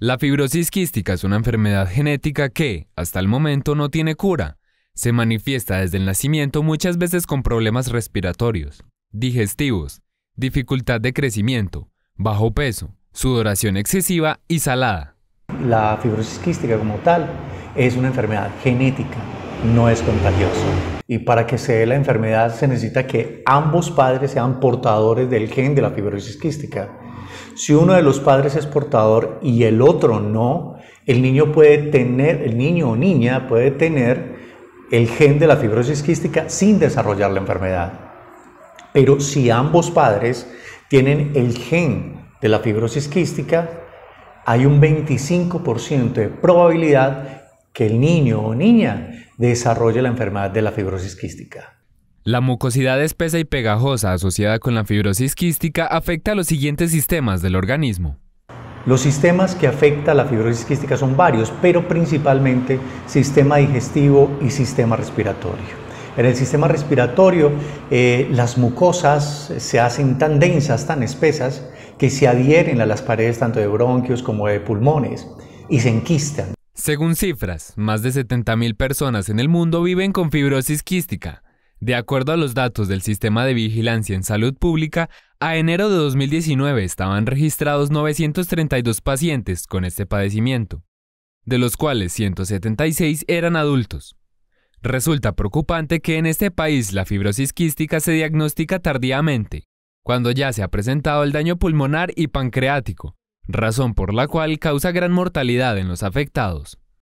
La fibrosis quística es una enfermedad genética que, hasta el momento, no tiene cura. Se manifiesta desde el nacimiento muchas veces con problemas respiratorios, digestivos, dificultad de crecimiento, bajo peso, sudoración excesiva y salada. La fibrosis quística como tal es una enfermedad genética no es contagioso. Y para que se dé la enfermedad se necesita que ambos padres sean portadores del gen de la fibrosis quística. Si uno de los padres es portador y el otro no, el niño puede tener, el niño o niña puede tener el gen de la fibrosis quística sin desarrollar la enfermedad. Pero si ambos padres tienen el gen de la fibrosis quística, hay un 25% de probabilidad que el niño o niña desarrolle la enfermedad de la fibrosis quística. La mucosidad espesa y pegajosa asociada con la fibrosis quística afecta a los siguientes sistemas del organismo. Los sistemas que afecta a la fibrosis quística son varios, pero principalmente sistema digestivo y sistema respiratorio. En el sistema respiratorio, eh, las mucosas se hacen tan densas, tan espesas, que se adhieren a las paredes tanto de bronquios como de pulmones y se enquistan. Según cifras, más de 70.000 personas en el mundo viven con fibrosis quística. De acuerdo a los datos del Sistema de Vigilancia en Salud Pública, a enero de 2019 estaban registrados 932 pacientes con este padecimiento, de los cuales 176 eran adultos. Resulta preocupante que en este país la fibrosis quística se diagnostica tardíamente, cuando ya se ha presentado el daño pulmonar y pancreático, razón por la cual causa gran mortalidad en los afectados.